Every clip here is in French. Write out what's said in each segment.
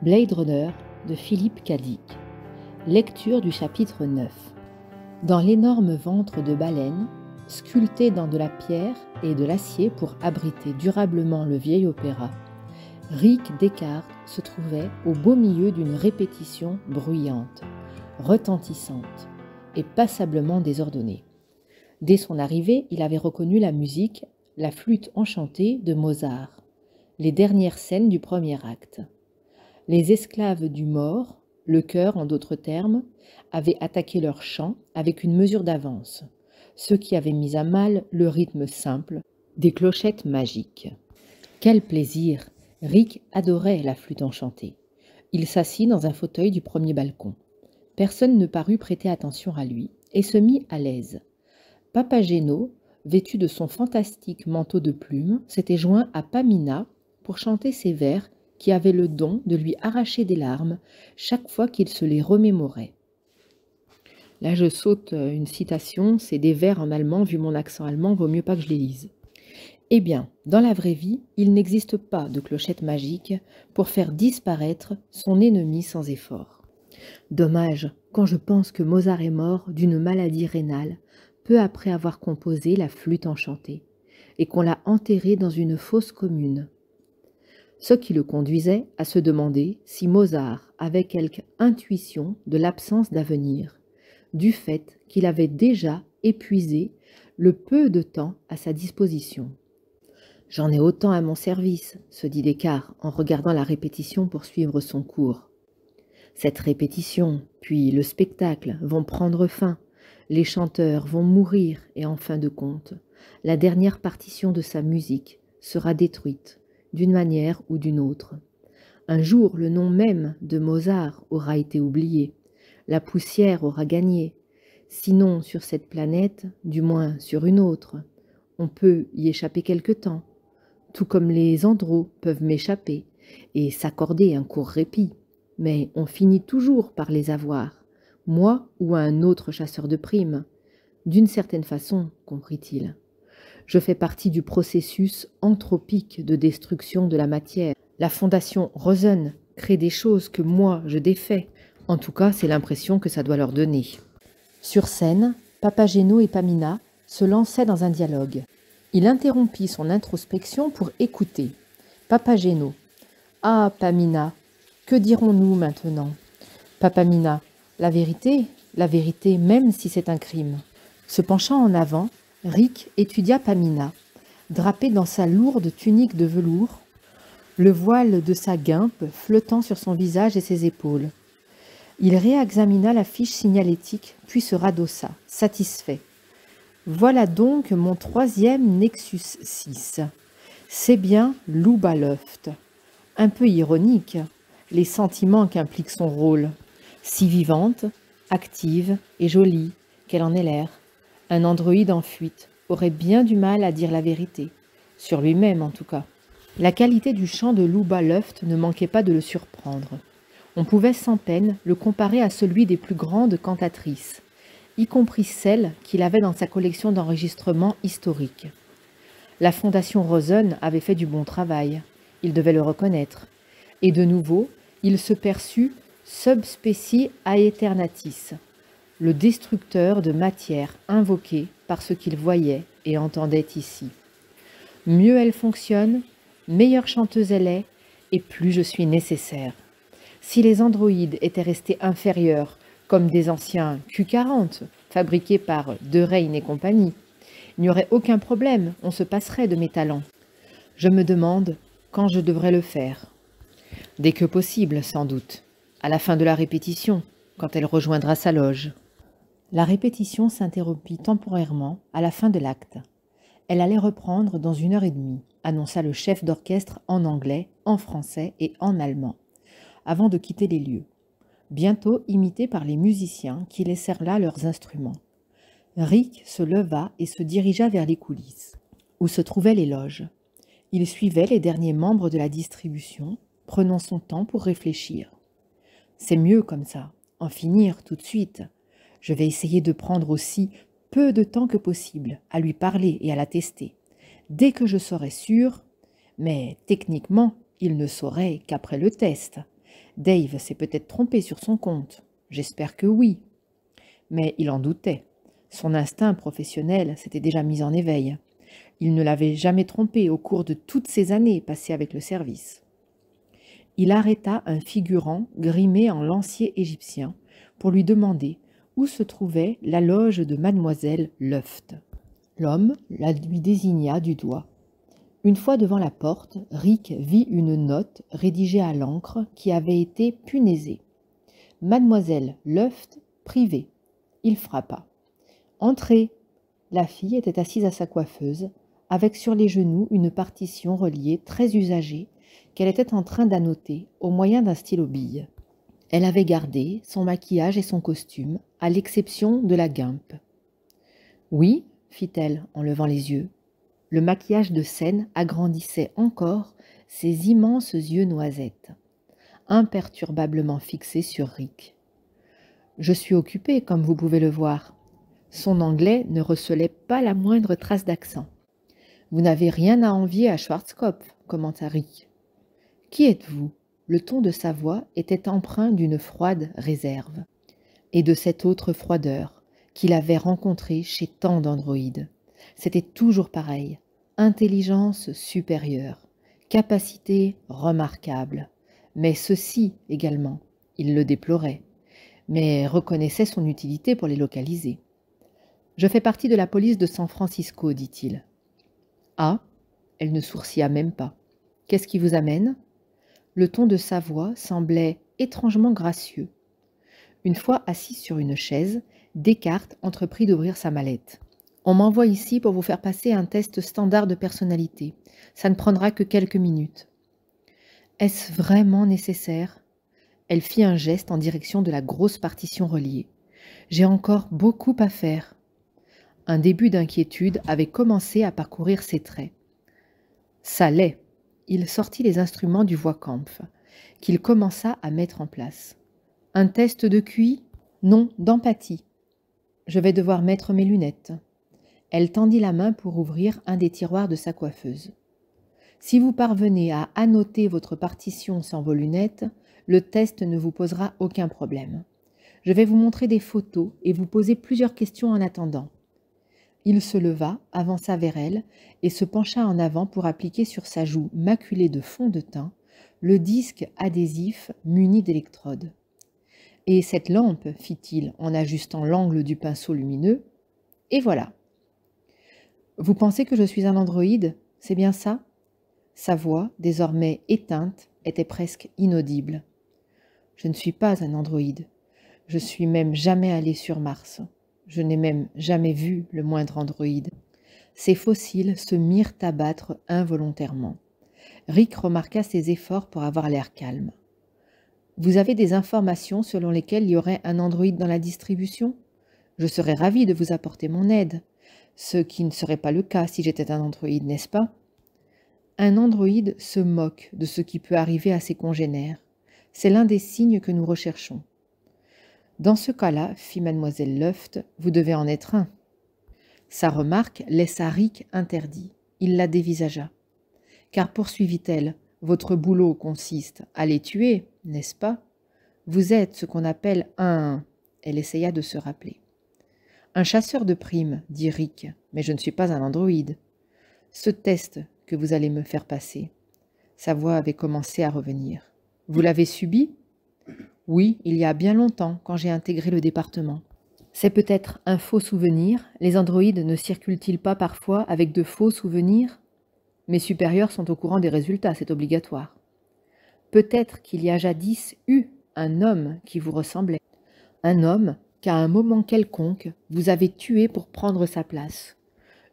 Blade Runner de Philippe Cadic. Lecture du chapitre 9. Dans l'énorme ventre de baleine, sculpté dans de la pierre et de l'acier pour abriter durablement le vieil opéra, Rick Descartes se trouvait au beau milieu d'une répétition bruyante, retentissante et passablement désordonnée. Dès son arrivée, il avait reconnu la musique, la flûte enchantée de Mozart, les dernières scènes du premier acte. Les esclaves du mort, le cœur en d'autres termes, avaient attaqué leur chant avec une mesure d'avance, ce qui avait mis à mal le rythme simple des clochettes magiques. Quel plaisir Rick adorait la flûte enchantée. Il s'assit dans un fauteuil du premier balcon. Personne ne parut prêter attention à lui et se mit à l'aise. Papa vêtu de son fantastique manteau de plumes, s'était joint à Pamina pour chanter ses vers qui avait le don de lui arracher des larmes chaque fois qu'il se les remémorait. Là, je saute euh, une citation, c'est des vers en allemand, vu mon accent allemand, vaut mieux pas que je les lise. Eh bien, dans la vraie vie, il n'existe pas de clochette magique pour faire disparaître son ennemi sans effort. Dommage, quand je pense que Mozart est mort d'une maladie rénale, peu après avoir composé la flûte enchantée, et qu'on l'a enterré dans une fosse commune, ce qui le conduisait à se demander si Mozart avait quelque intuition de l'absence d'avenir, du fait qu'il avait déjà épuisé le peu de temps à sa disposition. J'en ai autant à mon service, se dit Descartes en regardant la répétition pour suivre son cours. Cette répétition, puis le spectacle, vont prendre fin, les chanteurs vont mourir et en fin de compte, la dernière partition de sa musique sera détruite d'une manière ou d'une autre. Un jour, le nom même de Mozart aura été oublié, la poussière aura gagné, sinon sur cette planète, du moins sur une autre. On peut y échapper quelque temps, tout comme les andros peuvent m'échapper, et s'accorder un court répit. Mais on finit toujours par les avoir, moi ou un autre chasseur de primes. D'une certaine façon, comprit-il. Je fais partie du processus anthropique de destruction de la matière. La fondation Rosen crée des choses que moi je défais. En tout cas, c'est l'impression que ça doit leur donner. Sur scène, Papageno et Pamina se lançaient dans un dialogue. Il interrompit son introspection pour écouter. Papageno. Ah, Pamina, que dirons-nous maintenant Papamina. La vérité, la vérité, même si c'est un crime. Se penchant en avant, Rick étudia Pamina, drapée dans sa lourde tunique de velours, le voile de sa guimpe flottant sur son visage et ses épaules. Il réexamina la fiche signalétique, puis se radossa, satisfait. Voilà donc mon troisième Nexus 6. C'est bien Loft. Un peu ironique, les sentiments qu'implique son rôle. Si vivante, active et jolie, qu'elle en est l'air. Un androïde en fuite aurait bien du mal à dire la vérité, sur lui-même en tout cas. La qualité du chant de Luba Luft ne manquait pas de le surprendre. On pouvait sans peine le comparer à celui des plus grandes cantatrices, y compris celles qu'il avait dans sa collection d'enregistrements historiques. La Fondation Rosen avait fait du bon travail, il devait le reconnaître. Et de nouveau, il se perçut subspecie aeternatis, le destructeur de matière invoqué par ce qu'il voyait et entendait ici. Mieux elle fonctionne, meilleure chanteuse elle est, et plus je suis nécessaire. Si les androïdes étaient restés inférieurs, comme des anciens Q40, fabriqués par De et compagnie, il n'y aurait aucun problème, on se passerait de mes talents. Je me demande quand je devrais le faire. Dès que possible, sans doute, à la fin de la répétition, quand elle rejoindra sa loge. La répétition s'interrompit temporairement à la fin de l'acte. Elle allait reprendre dans une heure et demie, annonça le chef d'orchestre en anglais, en français et en allemand, avant de quitter les lieux, bientôt imité par les musiciens qui laissèrent là leurs instruments. Rick se leva et se dirigea vers les coulisses, où se trouvaient les loges. Il suivait les derniers membres de la distribution, prenant son temps pour réfléchir. C'est mieux comme ça, en finir tout de suite, je vais essayer de prendre aussi peu de temps que possible à lui parler et à la tester. Dès que je serai sûr, mais techniquement, il ne saurait qu'après le test. Dave s'est peut-être trompé sur son compte. J'espère que oui. Mais il en doutait. Son instinct professionnel s'était déjà mis en éveil. Il ne l'avait jamais trompé au cours de toutes ces années passées avec le service. Il arrêta un figurant grimé en lancier égyptien pour lui demander où se trouvait la loge de mademoiselle Luft. L'homme la lui désigna du doigt. Une fois devant la porte, Rick vit une note rédigée à l'encre qui avait été punaisée. Mademoiselle Luft, privée. Il frappa. Entrez. La fille était assise à sa coiffeuse, avec sur les genoux une partition reliée très usagée qu'elle était en train d'annoter au moyen d'un stylo bille. Elle avait gardé son maquillage et son costume, à l'exception de la guimpe. Oui, fit-elle en levant les yeux. Le maquillage de scène agrandissait encore ses immenses yeux noisettes, imperturbablement fixés sur Rick. Je suis occupée, comme vous pouvez le voir. Son anglais ne recelait pas la moindre trace d'accent. Vous n'avez rien à envier à Schwarzkopf, commenta Rick. Qui êtes-vous le ton de sa voix était empreint d'une froide réserve, et de cette autre froideur qu'il avait rencontrée chez tant d'androïdes. C'était toujours pareil, intelligence supérieure, capacité remarquable, mais ceci également, il le déplorait, mais reconnaissait son utilité pour les localiser. Je fais partie de la police de San Francisco, dit-il. Ah, elle ne sourcilla même pas. Qu'est-ce qui vous amène le ton de sa voix semblait étrangement gracieux. Une fois assis sur une chaise, Descartes entreprit d'ouvrir sa mallette. On m'envoie ici pour vous faire passer un test standard de personnalité. Ça ne prendra que quelques minutes. Est-ce vraiment nécessaire Elle fit un geste en direction de la grosse partition reliée. J'ai encore beaucoup à faire. Un début d'inquiétude avait commencé à parcourir ses traits. Ça l'est, il sortit les instruments du Voikampf, qu'il commença à mettre en place. Un test de QI Non, d'empathie. Je vais devoir mettre mes lunettes. Elle tendit la main pour ouvrir un des tiroirs de sa coiffeuse. Si vous parvenez à annoter votre partition sans vos lunettes, le test ne vous posera aucun problème. Je vais vous montrer des photos et vous poser plusieurs questions en attendant. Il se leva, avança vers elle, et se pencha en avant pour appliquer sur sa joue maculée de fond de teint le disque adhésif muni d'électrodes. Et cette lampe, fit-il en ajustant l'angle du pinceau lumineux, et voilà. Vous pensez que je suis un androïde C'est bien ça Sa voix, désormais éteinte, était presque inaudible. Je ne suis pas un androïde. Je suis même jamais allé sur Mars je n'ai même jamais vu le moindre androïde, ces fossiles se mirent à battre involontairement. Rick remarqua ses efforts pour avoir l'air calme. Vous avez des informations selon lesquelles il y aurait un androïde dans la distribution Je serais ravi de vous apporter mon aide, ce qui ne serait pas le cas si j'étais un androïde, n'est-ce pas Un androïde se moque de ce qui peut arriver à ses congénères. C'est l'un des signes que nous recherchons. Dans ce cas-là, fit mademoiselle Luft, vous devez en être un. Sa remarque laissa Rick interdit. Il la dévisagea. Car poursuivit-elle, votre boulot consiste à les tuer, n'est-ce pas Vous êtes ce qu'on appelle un... Elle essaya de se rappeler. Un chasseur de primes, dit Rick, mais je ne suis pas un androïde. Ce test que vous allez me faire passer. Sa voix avait commencé à revenir. Vous l'avez subi oui, il y a bien longtemps, quand j'ai intégré le département. C'est peut-être un faux souvenir, les androïdes ne circulent-ils pas parfois avec de faux souvenirs Mes supérieurs sont au courant des résultats, c'est obligatoire. Peut-être qu'il y a jadis eu un homme qui vous ressemblait, un homme qu'à un moment quelconque vous avez tué pour prendre sa place.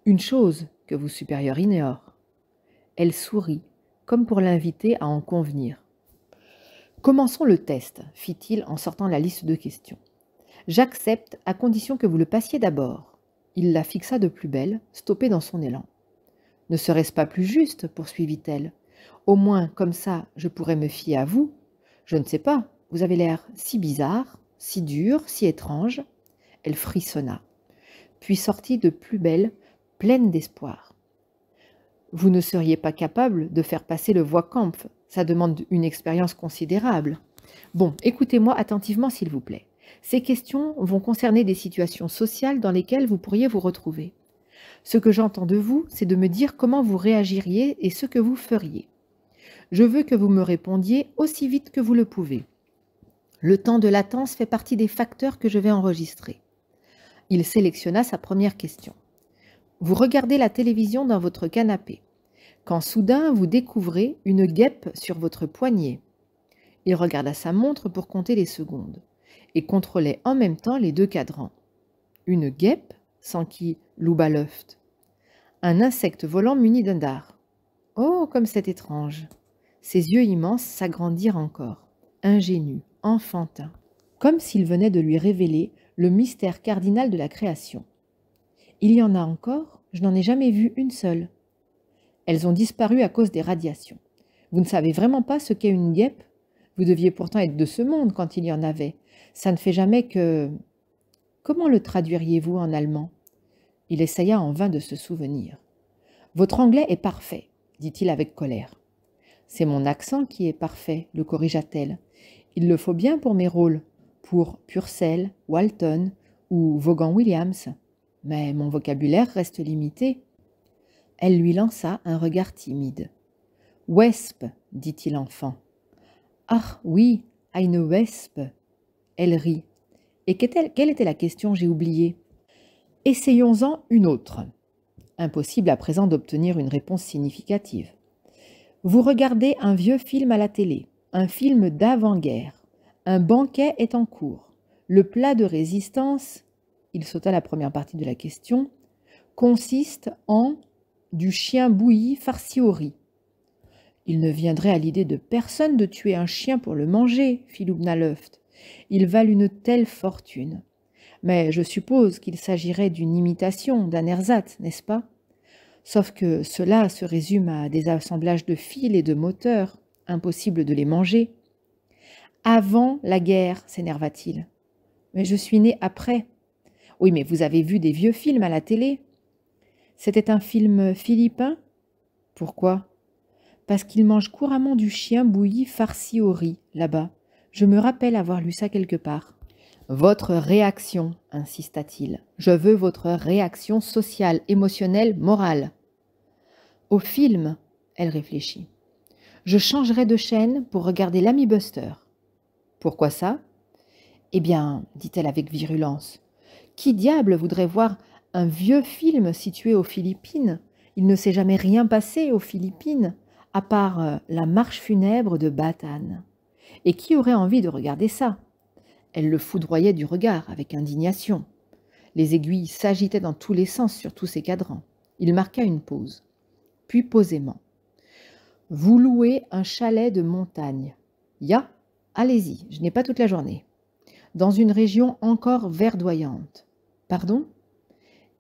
Une chose que vos supérieurs ignorent. Elle sourit, comme pour l'inviter à en convenir. Commençons le test, fit-il en sortant la liste de questions. J'accepte à condition que vous le passiez d'abord. Il la fixa de plus belle, stoppée dans son élan. Ne serait-ce pas plus juste poursuivit-elle. Au moins, comme ça, je pourrais me fier à vous. Je ne sais pas, vous avez l'air si bizarre, si dur, si étrange. Elle frissonna, puis sortit de plus belle, pleine d'espoir. Vous ne seriez pas capable de faire passer le voie-camp, Ça demande une expérience considérable. Bon, écoutez-moi attentivement s'il vous plaît. Ces questions vont concerner des situations sociales dans lesquelles vous pourriez vous retrouver. Ce que j'entends de vous, c'est de me dire comment vous réagiriez et ce que vous feriez. Je veux que vous me répondiez aussi vite que vous le pouvez. Le temps de latence fait partie des facteurs que je vais enregistrer. Il sélectionna sa première question. Vous regardez la télévision dans votre canapé quand soudain vous découvrez une guêpe sur votre poignet. Il regarda sa montre pour compter les secondes et contrôlait en même temps les deux cadrans. Une guêpe, sans qui l'oubaloft. Un insecte volant muni d'un dard. Oh, comme c'est étrange Ses yeux immenses s'agrandirent encore, ingénus, enfantins, comme s'il venait de lui révéler le mystère cardinal de la création. Il y en a encore, je n'en ai jamais vu une seule. Elles ont disparu à cause des radiations. Vous ne savez vraiment pas ce qu'est une guêpe Vous deviez pourtant être de ce monde quand il y en avait. Ça ne fait jamais que... Comment le traduiriez-vous en allemand Il essaya en vain de se souvenir. Votre anglais est parfait, dit-il avec colère. C'est mon accent qui est parfait, le corrigea-t-elle. Il le faut bien pour mes rôles, pour Purcell, Walton ou Vaughan Williams. Mais mon vocabulaire reste limité. Elle lui lança un regard timide. Wesp, dit-il enfant. Ah oui, I une wesp. Elle rit. Et quelle était la question J'ai oublié. Essayons-en une autre. Impossible à présent d'obtenir une réponse significative. Vous regardez un vieux film à la télé, un film d'avant-guerre. Un banquet est en cours. Le plat de résistance, il sauta la première partie de la question, consiste en du chien bouilli farci au riz. Il ne viendrait à l'idée de personne de tuer un chien pour le manger, fit loubna Loeft. « Ils valent une telle fortune. Mais je suppose qu'il s'agirait d'une imitation, d'un ersatz, n'est-ce pas Sauf que cela se résume à des assemblages de fils et de moteurs, impossible de les manger. Avant la guerre, s'énerva-t-il. Mais je suis né après. Oui, mais vous avez vu des vieux films à la télé c'était un film philippin Pourquoi Parce qu'il mange couramment du chien bouilli farci au riz, là-bas. Je me rappelle avoir lu ça quelque part. Votre réaction, insista-t-il. Je veux votre réaction sociale, émotionnelle, morale. Au film, elle réfléchit. Je changerai de chaîne pour regarder l'amibuster. Buster. Pourquoi ça Eh bien, dit-elle avec virulence, qui diable voudrait voir un vieux film situé aux Philippines. Il ne s'est jamais rien passé aux Philippines, à part euh, la marche funèbre de Batane. Et qui aurait envie de regarder ça Elle le foudroyait du regard avec indignation. Les aiguilles s'agitaient dans tous les sens sur tous ses cadrans. Il marqua une pause. Puis posément. Vous louez un chalet de montagne. Ya, allez-y, je n'ai pas toute la journée. Dans une région encore verdoyante. Pardon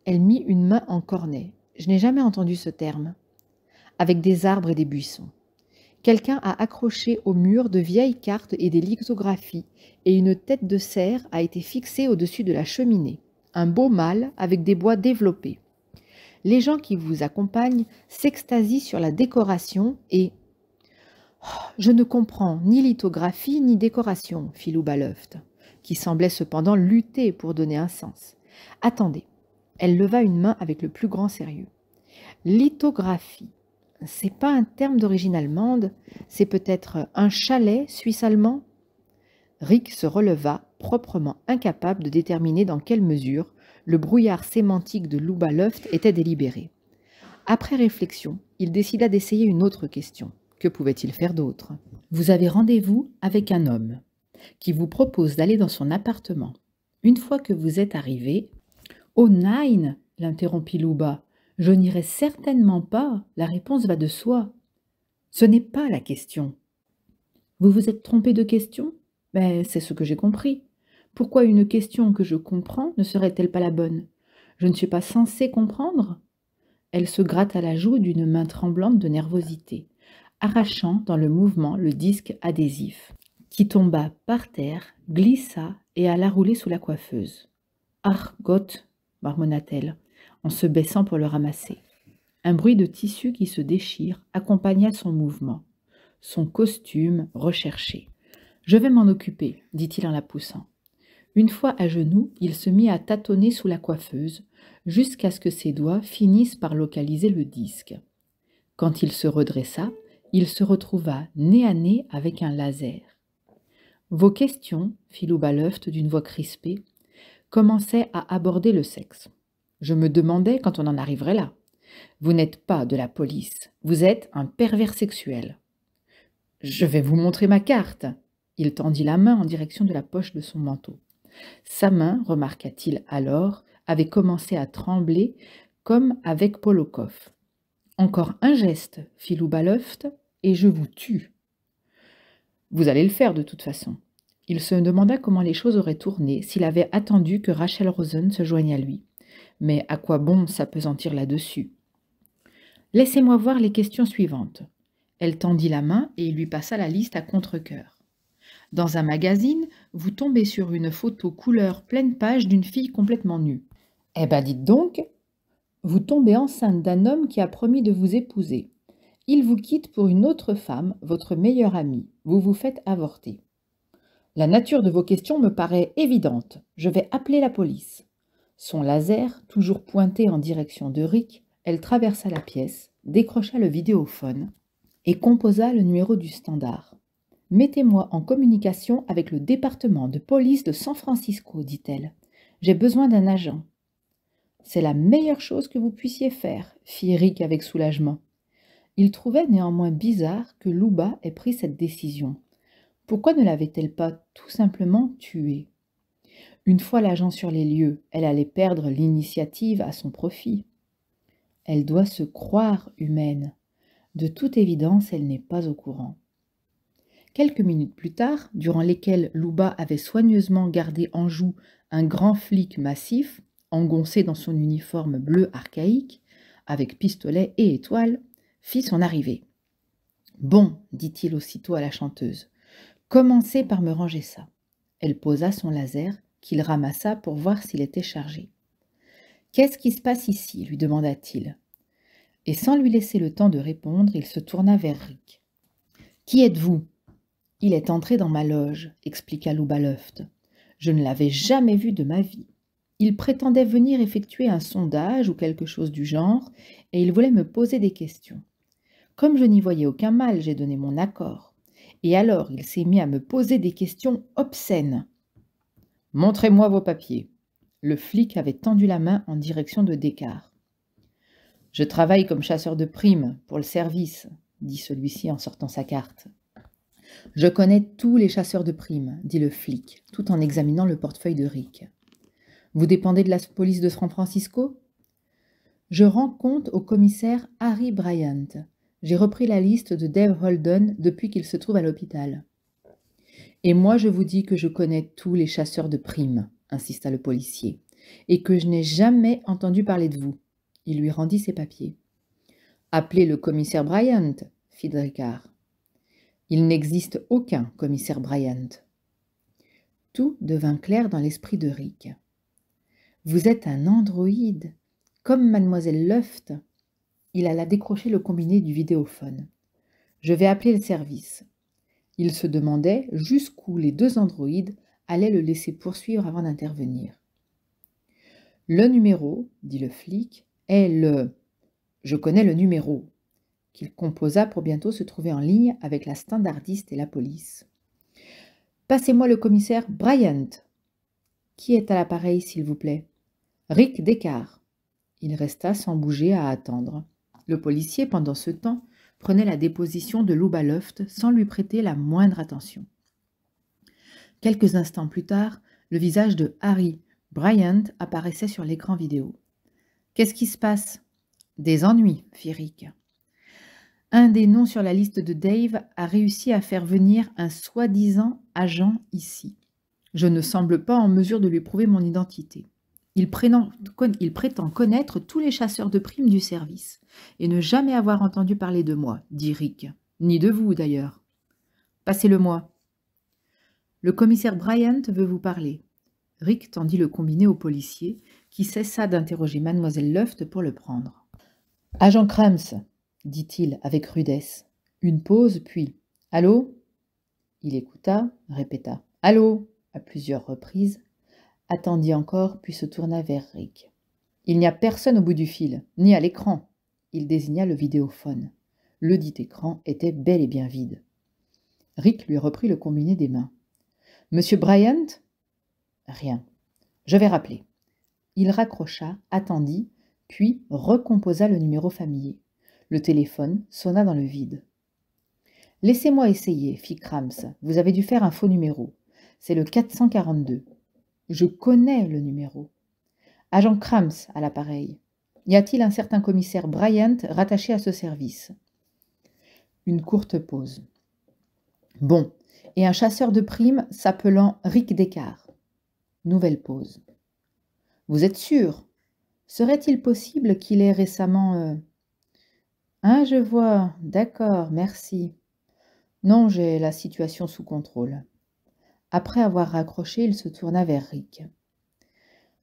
elle mit une main en cornet. Je n'ai jamais entendu ce terme. Avec des arbres et des buissons. Quelqu'un a accroché au mur de vieilles cartes et des lithographies, et une tête de cerf a été fixée au-dessus de la cheminée. Un beau mâle avec des bois développés. Les gens qui vous accompagnent s'extasient sur la décoration et oh, Je ne comprends ni lithographie ni décoration, fit Loubaloft, qui semblait cependant lutter pour donner un sens. Attendez, elle leva une main avec le plus grand sérieux. Lithographie. C'est pas un terme d'origine allemande, c'est peut-être un chalet suisse-allemand Rick se releva, proprement incapable de déterminer dans quelle mesure le brouillard sémantique de Louba était délibéré. Après réflexion, il décida d'essayer une autre question. Que pouvait-il faire d'autre Vous avez rendez-vous avec un homme qui vous propose d'aller dans son appartement. Une fois que vous êtes arrivé, Oh nine !» l'interrompit Louba. Je n'irai certainement pas, la réponse va de soi. Ce n'est pas la question. Vous vous êtes trompé de question Mais ben, c'est ce que j'ai compris. Pourquoi une question que je comprends ne serait-elle pas la bonne Je ne suis pas censée comprendre Elle se gratta à la joue d'une main tremblante de nervosité, arrachant dans le mouvement le disque adhésif, qui tomba par terre, glissa et alla rouler sous la coiffeuse. Argot, marmonna en se baissant pour le ramasser. Un bruit de tissu qui se déchire accompagna son mouvement, son costume recherché. Je vais m'en occuper, dit-il en la poussant. Une fois à genoux, il se mit à tâtonner sous la coiffeuse, jusqu'à ce que ses doigts finissent par localiser le disque. Quand il se redressa, il se retrouva nez à nez avec un laser. Vos questions, fit Loubaluft d'une voix crispée, commençait à aborder le sexe. Je me demandais quand on en arriverait là. Vous n'êtes pas de la police, vous êtes un pervers sexuel. Je vais vous montrer ma carte. Il tendit la main en direction de la poche de son manteau. Sa main, remarqua-t-il alors, avait commencé à trembler comme avec Polokov. Encore un geste, fit Loubaloft, et je vous tue. Vous allez le faire de toute façon. Il se demanda comment les choses auraient tourné s'il avait attendu que Rachel Rosen se joigne à lui. Mais à quoi bon s'apesantir là-dessus Laissez-moi voir les questions suivantes. Elle tendit la main et il lui passa la liste à contre-coeur. Dans un magazine, vous tombez sur une photo couleur pleine page d'une fille complètement nue. Eh ben dites donc Vous tombez enceinte d'un homme qui a promis de vous épouser. Il vous quitte pour une autre femme, votre meilleure amie. Vous vous faites avorter. La nature de vos questions me paraît évidente. Je vais appeler la police. Son laser, toujours pointé en direction de Rick, elle traversa la pièce, décrocha le vidéophone et composa le numéro du standard. Mettez-moi en communication avec le département de police de San Francisco, dit-elle. J'ai besoin d'un agent. C'est la meilleure chose que vous puissiez faire, fit Rick avec soulagement. Il trouvait néanmoins bizarre que Louba ait pris cette décision, pourquoi ne l'avait-elle pas tout simplement tuée Une fois l'agent sur les lieux, elle allait perdre l'initiative à son profit. Elle doit se croire humaine. De toute évidence, elle n'est pas au courant. Quelques minutes plus tard, durant lesquelles Louba avait soigneusement gardé en joue un grand flic massif, engoncé dans son uniforme bleu archaïque, avec pistolet et étoile, fit son arrivée. Bon, dit-il aussitôt à la chanteuse, Commencez par me ranger ça. Elle posa son laser, qu'il ramassa pour voir s'il était chargé. Qu'est-ce qui se passe ici lui demanda-t-il. Et sans lui laisser le temps de répondre, il se tourna vers Rick. Qui êtes-vous Il est entré dans ma loge, expliqua Loubaloft. Je ne l'avais jamais vu de ma vie. Il prétendait venir effectuer un sondage ou quelque chose du genre, et il voulait me poser des questions. Comme je n'y voyais aucun mal, j'ai donné mon accord. Et alors il s'est mis à me poser des questions obscènes. Montrez-moi vos papiers. Le flic avait tendu la main en direction de Descartes. Je travaille comme chasseur de primes pour le service, dit celui-ci en sortant sa carte. Je connais tous les chasseurs de primes, dit le flic, tout en examinant le portefeuille de Rick. Vous dépendez de la police de San Francisco Je rends compte au commissaire Harry Bryant, j'ai repris la liste de Dave Holden depuis qu'il se trouve à l'hôpital. Et moi, je vous dis que je connais tous les chasseurs de primes, insista le policier, et que je n'ai jamais entendu parler de vous. Il lui rendit ses papiers. Appelez le commissaire Bryant, fit Dricard. Il n'existe aucun commissaire Bryant. Tout devint clair dans l'esprit de Rick. Vous êtes un androïde, comme mademoiselle Luft, il alla décrocher le combiné du vidéophone. Je vais appeler le service. Il se demandait jusqu'où les deux androïdes allaient le laisser poursuivre avant d'intervenir. Le numéro, dit le flic, est le. Je connais le numéro, qu'il composa pour bientôt se trouver en ligne avec la standardiste et la police. Passez-moi le commissaire Bryant. Qui est à l'appareil, s'il vous plaît Rick Descartes. Il resta sans bouger à attendre. Le policier, pendant ce temps, prenait la déposition de Loubaloft sans lui prêter la moindre attention. Quelques instants plus tard, le visage de Harry Bryant apparaissait sur l'écran vidéo. Qu'est-ce qui se passe Des ennuis, fit Rick. Un des noms sur la liste de Dave a réussi à faire venir un soi-disant agent ici. Je ne semble pas en mesure de lui prouver mon identité. Il prétend, connaître tous les chasseurs de primes du service, et ne jamais avoir entendu parler de moi, dit Rick, ni de vous d'ailleurs. Passez-le-moi. Le commissaire Bryant veut vous parler. Rick tendit le combiné au policier, qui cessa d'interroger mademoiselle Luft pour le prendre. Agent Krems, dit-il avec rudesse. Une pause, puis Allô Il écouta, répéta Allô à plusieurs reprises, attendit encore, puis se tourna vers Rick. Il n'y a personne au bout du fil, ni à l'écran. Il désigna le vidéophone. Le dit écran était bel et bien vide. Rick lui reprit le combiné des mains. Monsieur Bryant Rien. Je vais rappeler. Il raccrocha, attendit, puis recomposa le numéro familier. Le téléphone sonna dans le vide. Laissez-moi essayer, fit Krams. Vous avez dû faire un faux numéro. C'est le 442. Je connais le numéro. Agent Krams à l'appareil. Y a-t-il un certain commissaire Bryant rattaché à ce service Une courte pause. Bon, et un chasseur de primes s'appelant Rick Descartes. Nouvelle pause. Vous êtes sûr Serait-il possible qu'il ait récemment. Ah, je vois, d'accord, merci. Non, j'ai la situation sous contrôle. Après avoir raccroché, il se tourna vers Rick.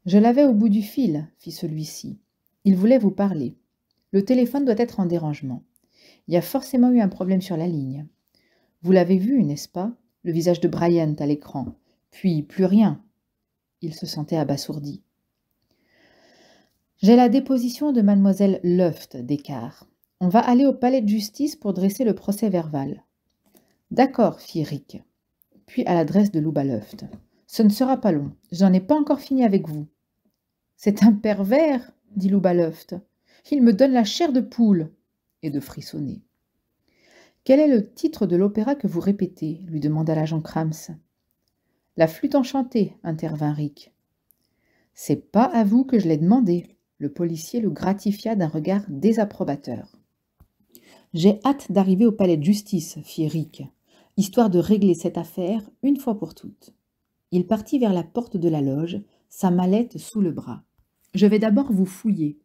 Je l'avais au bout du fil, fit celui-ci. Il voulait vous parler. Le téléphone doit être en dérangement. Il y a forcément eu un problème sur la ligne. Vous l'avez vu, n'est-ce pas Le visage de Bryant à l'écran. Puis plus rien. Il se sentait abasourdi. J'ai la déposition de mademoiselle Luft d'écart. On va aller au palais de justice pour dresser le procès verbal. D'accord, fit Rick puis à l'adresse de Loubaloft. Ce ne sera pas long, je ai pas encore fini avec vous. C'est un pervers, dit Loubaloft. Il me donne la chair de poule. Et de frissonner. Quel est le titre de l'opéra que vous répétez lui demanda l'agent Krams. La flûte enchantée, intervint Rick. C'est pas à vous que je l'ai demandé. Le policier le gratifia d'un regard désapprobateur. J'ai hâte d'arriver au palais de justice, fit Rick histoire de régler cette affaire une fois pour toutes. Il partit vers la porte de la loge, sa mallette sous le bras. Je vais d'abord vous fouiller.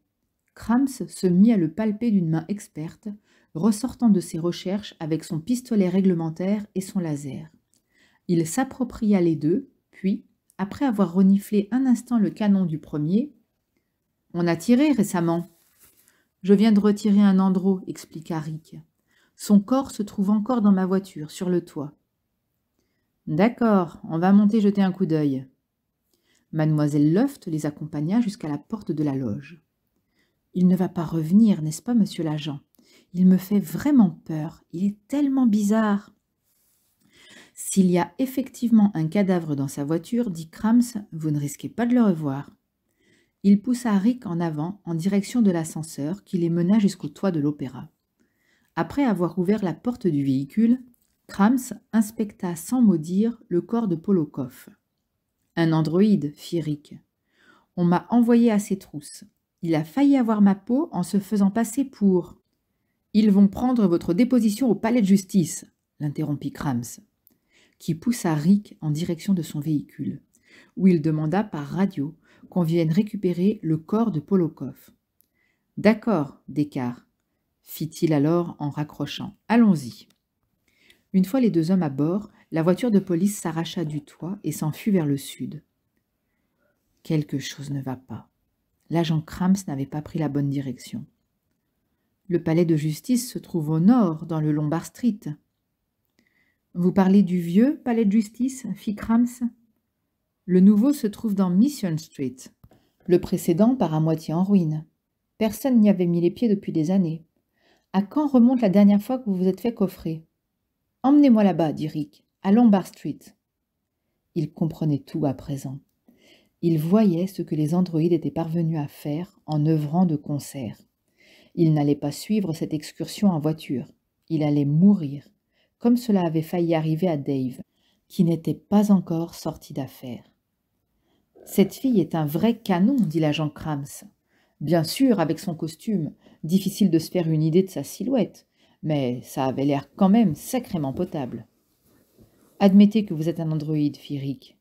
Krams se mit à le palper d'une main experte, ressortant de ses recherches avec son pistolet réglementaire et son laser. Il s'appropria les deux, puis, après avoir reniflé un instant le canon du premier, On a tiré récemment. Je viens de retirer un andro, expliqua Rick. Son corps se trouve encore dans ma voiture, sur le toit. D'accord, on va monter jeter un coup d'œil. Mademoiselle Loft les accompagna jusqu'à la porte de la loge. Il ne va pas revenir, n'est-ce pas, monsieur l'agent Il me fait vraiment peur. Il est tellement bizarre. S'il y a effectivement un cadavre dans sa voiture, dit Krams, vous ne risquez pas de le revoir. Il poussa Rick en avant, en direction de l'ascenseur, qui les mena jusqu'au toit de l'opéra. Après avoir ouvert la porte du véhicule, Krams inspecta sans mot dire le corps de Polokov. Un androïde, fit Rick. On m'a envoyé à ses trousses. Il a failli avoir ma peau en se faisant passer pour. Ils vont prendre votre déposition au palais de justice, l'interrompit Krams, qui poussa Rick en direction de son véhicule, où il demanda par radio qu'on vienne récupérer le corps de Polokov. D'accord, Descartes, fit-il alors en raccrochant. Allons-y. Une fois les deux hommes à bord, la voiture de police s'arracha du toit et s'enfuit vers le sud. Quelque chose ne va pas. L'agent Krams n'avait pas pris la bonne direction. Le palais de justice se trouve au nord, dans le Lombard Street. Vous parlez du vieux palais de justice fit Krams. Le nouveau se trouve dans Mission Street. Le précédent par à moitié en ruine. Personne n'y avait mis les pieds depuis des années. À quand remonte la dernière fois que vous vous êtes fait coffrer Emmenez-moi là-bas, dit Rick, à Lombard Street. Il comprenait tout à présent. Il voyait ce que les androïdes étaient parvenus à faire en œuvrant de concert. Il n'allait pas suivre cette excursion en voiture. Il allait mourir, comme cela avait failli arriver à Dave, qui n'était pas encore sorti d'affaire. Cette fille est un vrai canon, dit l'agent Krams. Bien sûr, avec son costume, difficile de se faire une idée de sa silhouette, mais ça avait l'air quand même sacrément potable. Admettez que vous êtes un androïde, fit Rick.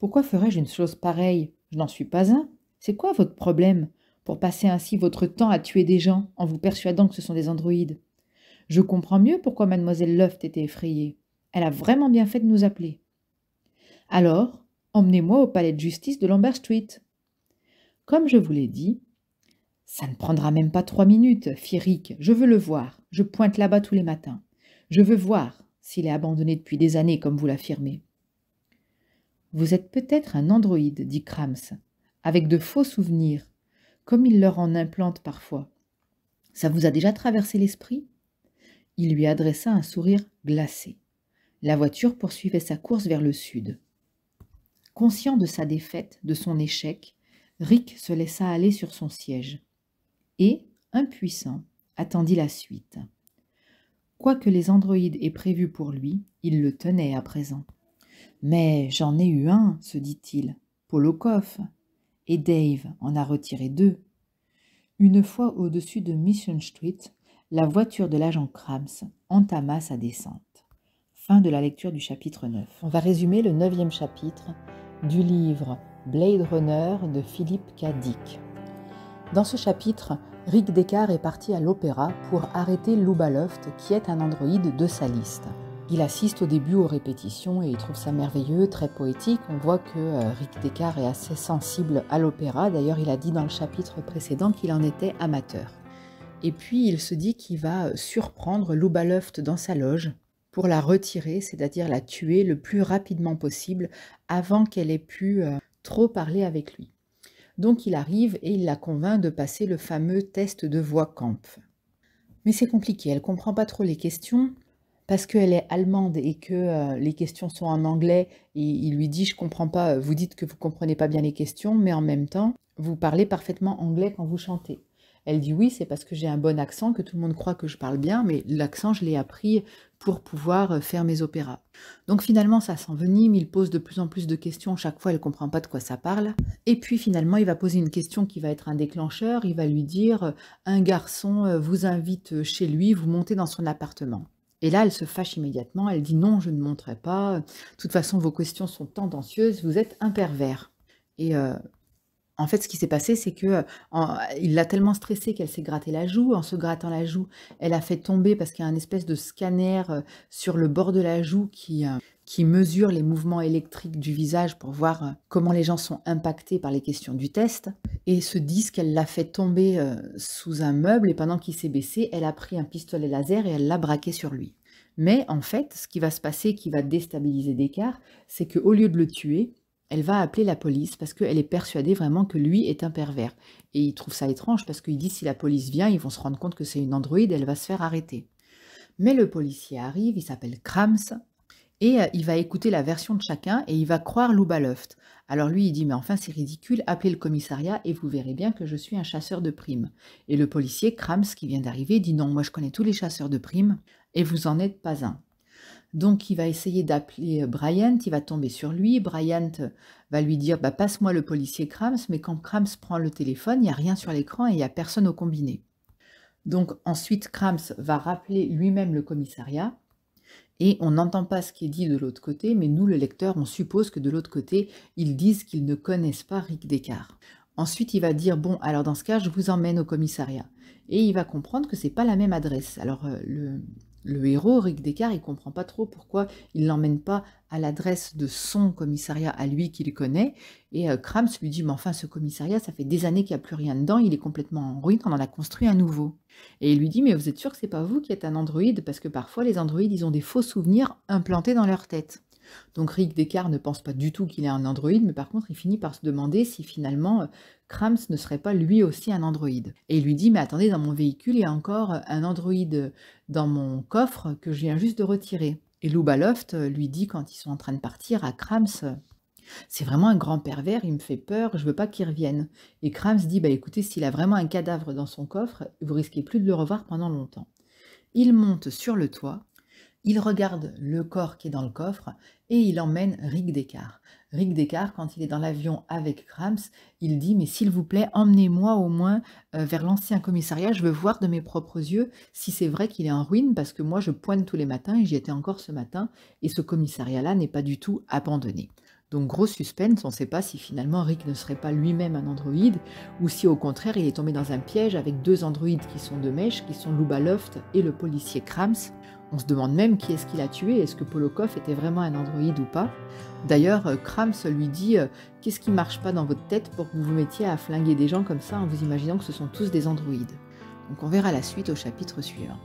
Pourquoi ferais-je une chose pareille Je n'en suis pas un. C'est quoi votre problème pour passer ainsi votre temps à tuer des gens en vous persuadant que ce sont des androïdes Je comprends mieux pourquoi mademoiselle Loft était effrayée. Elle a vraiment bien fait de nous appeler. Alors, emmenez-moi au palais de justice de Lambert Street. Comme je vous l'ai dit, ça ne prendra même pas trois minutes, fit Rick. Je veux le voir. Je pointe là-bas tous les matins. Je veux voir s'il est abandonné depuis des années, comme vous l'affirmez. Vous êtes peut-être un androïde, dit Krams, avec de faux souvenirs, comme il leur en implante parfois. Ça vous a déjà traversé l'esprit Il lui adressa un sourire glacé. La voiture poursuivait sa course vers le sud. Conscient de sa défaite, de son échec, Rick se laissa aller sur son siège et, impuissant, attendit la suite. Quoique les androïdes aient prévu pour lui, il le tenait à présent. Mais j'en ai eu un, se dit-il, Polokov, et Dave en a retiré deux. Une fois au-dessus de Mission Street, la voiture de l'agent Krams entama sa descente. Fin de la lecture du chapitre 9. On va résumer le neuvième chapitre du livre Blade Runner de Philippe K. Dick. Dans ce chapitre, Rick Descartes est parti à l'opéra pour arrêter Luba qui est un androïde de sa liste. Il assiste au début aux répétitions et il trouve ça merveilleux, très poétique. On voit que euh, Rick Descartes est assez sensible à l'opéra. D'ailleurs, il a dit dans le chapitre précédent qu'il en était amateur. Et puis, il se dit qu'il va euh, surprendre Luba dans sa loge pour la retirer, c'est-à-dire la tuer le plus rapidement possible avant qu'elle ait pu euh, trop parler avec lui. Donc il arrive et il la convainc de passer le fameux test de voix camp. Mais c'est compliqué, elle comprend pas trop les questions parce qu'elle est allemande et que euh, les questions sont en anglais et il lui dit je comprends pas, euh, vous dites que vous comprenez pas bien les questions mais en même temps vous parlez parfaitement anglais quand vous chantez. Elle dit oui, c'est parce que j'ai un bon accent que tout le monde croit que je parle bien, mais l'accent, je l'ai appris pour pouvoir euh, faire mes opéras. Donc finalement, ça s'envenime, il pose de plus en plus de questions, chaque fois elle comprend pas de quoi ça parle. Et puis finalement, il va poser une question qui va être un déclencheur, il va lui dire euh, un garçon euh, vous invite chez lui, vous montez dans son appartement. Et là, elle se fâche immédiatement, elle dit non, je ne monterai pas, de toute façon vos questions sont tendancieuses, vous êtes un pervers. Et en fait, ce qui s'est passé, c'est que euh, il l'a tellement stressée qu'elle s'est grattée la joue. En se grattant la joue, elle a fait tomber parce qu'il y a un espèce de scanner euh, sur le bord de la joue euh, qui, mesure les mouvements électriques du visage pour voir comment les gens sont impactés par les questions du test. Et se disque, qu'elle l'a fait tomber sous un meuble et pendant qu'il s'est baissé, elle a pris un pistolet laser et elle l'a braqué sur lui. Mais en fait, ce qui va se passer, qui va déstabiliser Descartes, c'est qu'au lieu de le tuer, elle va appeler la police parce qu'elle est persuadée vraiment que lui est un pervers. Et il trouve ça étrange parce qu'il dit si la police vient, ils vont se rendre compte que c'est une androïde, elle va se faire arrêter. Mais le policier arrive, il s'appelle Krams, et euh, il va écouter la version de chacun et il va croire Loubaloft. Alors lui, il dit Mais enfin, c'est ridicule, appelez le commissariat et vous verrez bien que je suis un chasseur de primes. Et le policier Krams, qui vient d'arriver, dit Non, moi je connais tous les chasseurs de primes et vous en êtes pas un. Donc il va essayer d'appeler euh, Bryant, il va tomber sur lui. Bryant euh, va lui dire bah, Passe-moi le policier Krams, mais quand Krams prend le téléphone, il n'y a rien sur l'écran et il n'y a personne au combiné. Donc ensuite, Krams va rappeler lui-même le commissariat et on n'entend pas ce qui est dit de l'autre côté, mais nous, le lecteur, on suppose que de l'autre côté, ils disent qu'ils ne connaissent pas Rick Descartes. Ensuite, il va dire bon, alors dans ce cas, je vous emmène au commissariat. Et il va comprendre que ce n'est pas la même adresse. Alors euh, le, le héros, Rick Descartes, il comprend pas trop pourquoi il l'emmène pas à l'adresse de son commissariat à lui qu'il connaît. Et euh, Krams lui dit, mais enfin, ce commissariat, ça fait des années qu'il n'y a plus rien dedans, il est complètement en ruine, on en a construit un nouveau. Et il lui dit, mais vous êtes sûr que c'est pas vous qui êtes un androïde Parce que parfois, les androïdes, ils ont des faux souvenirs implantés dans leur tête. Donc Rick Descartes ne pense pas du tout qu'il est un androïde, mais par contre il finit par se demander si finalement euh, Krams ne serait pas lui aussi un androïde. Et il lui dit, mais attendez, dans mon véhicule, il y a encore euh, un androïde dans mon coffre que je viens juste de retirer. Et Loubaloft euh, lui dit quand ils sont en train de partir à Krams, c'est vraiment un grand pervers, il me fait peur, je veux pas qu'il revienne. Et Krams dit bah écoutez, s'il a vraiment un cadavre dans son coffre, vous risquez plus de le revoir pendant longtemps. Il monte sur le toit il regarde le corps qui est dans le coffre et il emmène Rick Descartes. Rick Descartes, quand il est dans l'avion avec Krams, il dit Mais s'il vous plaît, emmenez-moi au moins euh, vers l'ancien commissariat, je veux voir de mes propres yeux si c'est vrai qu'il est en ruine, parce que moi je pointe tous les matins et j'y étais encore ce matin, et ce commissariat-là n'est pas du tout abandonné. Donc gros suspense, on ne sait pas si finalement Rick ne serait pas lui-même un androïde, ou si au contraire il est tombé dans un piège avec deux androïdes qui sont de mèche, qui sont Loft et le policier Krams, on se demande même qui est-ce qu'il a tué, est-ce que Polokov était vraiment un androïde ou pas. D'ailleurs, euh, se lui dit euh, Qu'est-ce qui marche pas dans votre tête pour que vous vous mettiez à flinguer des gens comme ça en vous imaginant que ce sont tous des androïdes Donc on verra la suite au chapitre suivant.